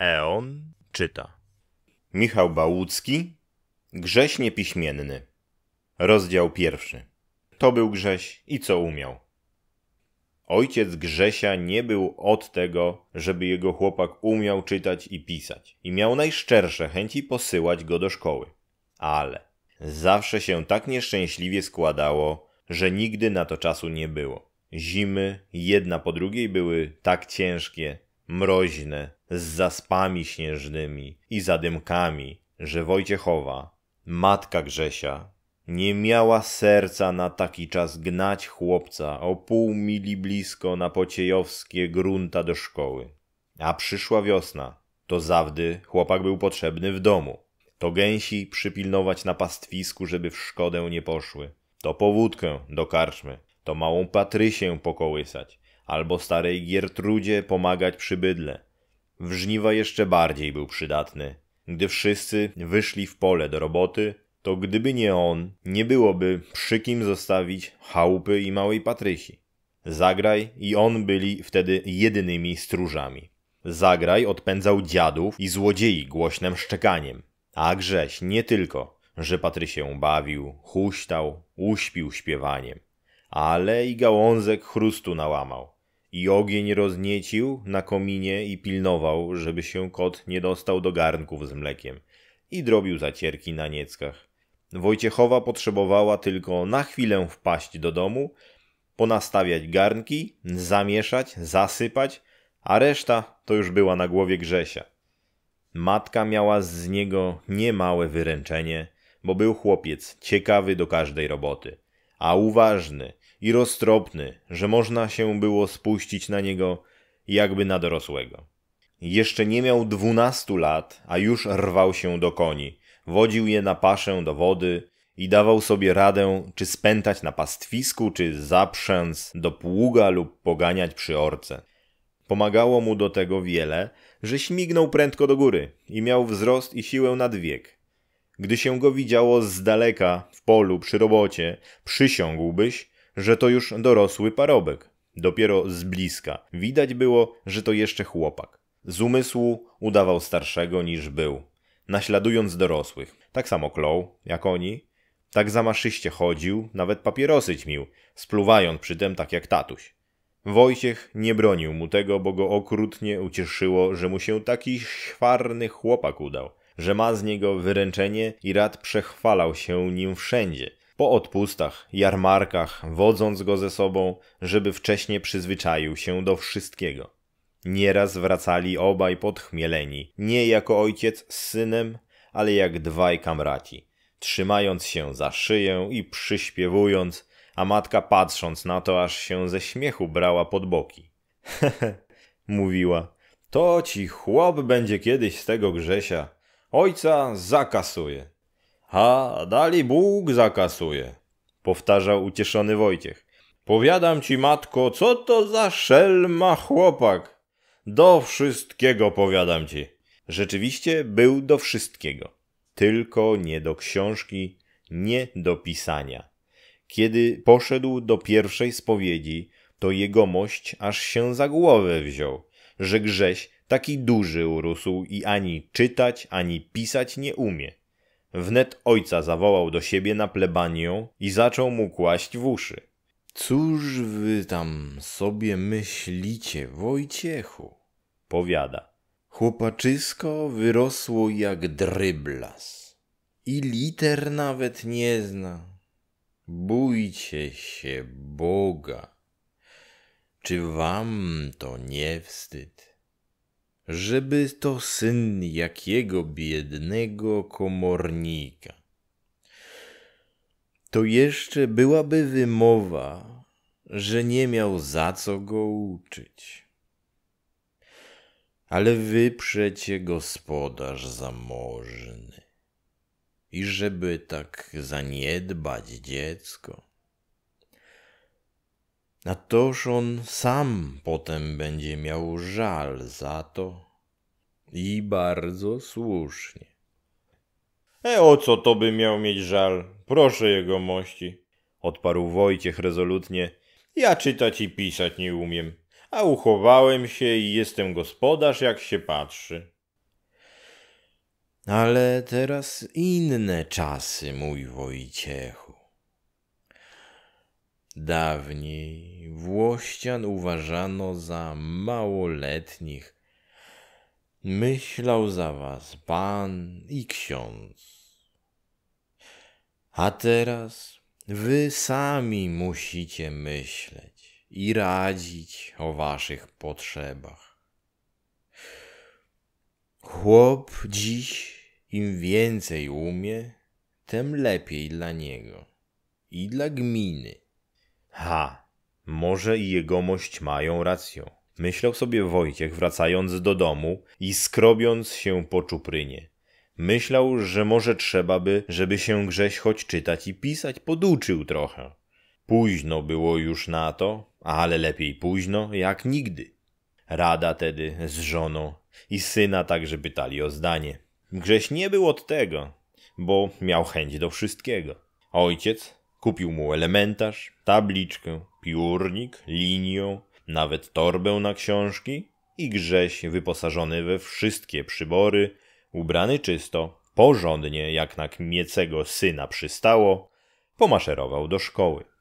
Eon czyta. Michał Bałucki, Grześ Niepiśmienny. Rozdział pierwszy. To był Grześ i co umiał. Ojciec Grzesia nie był od tego, żeby jego chłopak umiał czytać i pisać i miał najszczersze chęci posyłać go do szkoły. Ale zawsze się tak nieszczęśliwie składało, że nigdy na to czasu nie było. Zimy, jedna po drugiej, były tak ciężkie, mroźne, z zaspami śnieżnymi i zadymkami, że Wojciechowa, matka Grzesia, nie miała serca na taki czas gnać chłopca o pół mili blisko na pociejowskie grunta do szkoły. A przyszła wiosna. To zawdy chłopak był potrzebny w domu. To gęsi przypilnować na pastwisku, żeby w szkodę nie poszły. To powódkę do karczmy. To małą Patrysię pokołysać. Albo starej Giertrudzie pomagać przy bydle. W żniwa jeszcze bardziej był przydatny. Gdy wszyscy wyszli w pole do roboty, to gdyby nie on, nie byłoby przy kim zostawić chałupy i małej Patrysi. Zagraj i on byli wtedy jedynymi stróżami. Zagraj odpędzał dziadów i złodziei głośnym szczekaniem. A Grześ nie tylko, że Patry się bawił, huśtał, uśpił śpiewaniem, ale i gałązek chrustu nałamał i ogień rozniecił na kominie i pilnował, żeby się kot nie dostał do garnków z mlekiem i drobił zacierki na nieckach. Wojciechowa potrzebowała tylko na chwilę wpaść do domu, ponastawiać garnki, zamieszać, zasypać, a reszta to już była na głowie Grzesia. Matka miała z niego niemałe wyręczenie, bo był chłopiec ciekawy do każdej roboty, a uważny – i roztropny, że można się było spuścić na niego jakby na dorosłego. Jeszcze nie miał dwunastu lat, a już rwał się do koni, wodził je na paszę do wody i dawał sobie radę, czy spętać na pastwisku, czy zaprzęc do pługa lub poganiać przy orce. Pomagało mu do tego wiele, że śmignął prędko do góry i miał wzrost i siłę nad wiek. Gdy się go widziało z daleka, w polu, przy robocie, przysiągłbyś, że to już dorosły parobek. Dopiero z bliska widać było, że to jeszcze chłopak. Z umysłu udawał starszego niż był, naśladując dorosłych. Tak samo klął, jak oni. Tak zamaszyście chodził, nawet papierosy ćmił, spluwając przy tym tak jak tatuś. Wojciech nie bronił mu tego, bo go okrutnie ucieszyło, że mu się taki szwarny chłopak udał, że ma z niego wyręczenie i rad przechwalał się nim wszędzie. Po odpustach, jarmarkach, wodząc go ze sobą, żeby wcześniej przyzwyczaił się do wszystkiego. Nieraz wracali obaj podchmieleni, nie jako ojciec z synem, ale jak dwaj kamraci, trzymając się za szyję i przyśpiewując, a matka patrząc na to, aż się ze śmiechu brała pod boki. Hehe, mówiła, to ci chłop będzie kiedyś z tego Grzesia. Ojca zakasuje. Ha, dali Bóg zakasuje, powtarzał ucieszony Wojciech. Powiadam ci, matko, co to za szelma chłopak? Do wszystkiego powiadam ci. Rzeczywiście był do wszystkiego, tylko nie do książki, nie do pisania. Kiedy poszedł do pierwszej spowiedzi, to jegomość aż się za głowę wziął, że grześ taki duży urósł i ani czytać, ani pisać nie umie. Wnet ojca zawołał do siebie na plebanią i zaczął mu kłaść w uszy. Cóż wy tam sobie myślicie, Wojciechu? Powiada. Chłopaczysko wyrosło jak dryblas. I liter nawet nie zna. Bójcie się Boga. Czy wam to nie wstyd? żeby to syn jakiego biednego komornika. To jeszcze byłaby wymowa, że nie miał za co go uczyć. Ale wy przecie gospodarz zamożny i żeby tak zaniedbać dziecko, na toż on sam potem będzie miał żal za to i bardzo słusznie. E o co to by miał mieć żal? Proszę jego mości, odparł Wojciech rezolutnie. Ja czytać i pisać nie umiem, a uchowałem się i jestem gospodarz, jak się patrzy. Ale teraz inne czasy, mój Wojciechu. Dawniej Włościan uważano za małoletnich. Myślał za was pan i ksiądz. A teraz wy sami musicie myśleć i radzić o waszych potrzebach. Chłop dziś im więcej umie, tym lepiej dla niego i dla gminy. Ha, może i jegomość mają rację. Myślał sobie Wojciech, wracając do domu i skrobiąc się po czuprynie. Myślał, że może trzeba by, żeby się Grześ choć czytać i pisać poduczył trochę. Późno było już na to, ale lepiej późno jak nigdy. Rada tedy z żoną i syna także pytali o zdanie. Grześ nie był od tego, bo miał chęć do wszystkiego. Ojciec kupił mu elementarz, tabliczkę, piórnik, linię, nawet torbę na książki i Grześ wyposażony we wszystkie przybory, ubrany czysto, porządnie jak na kmiecego syna przystało, pomaszerował do szkoły.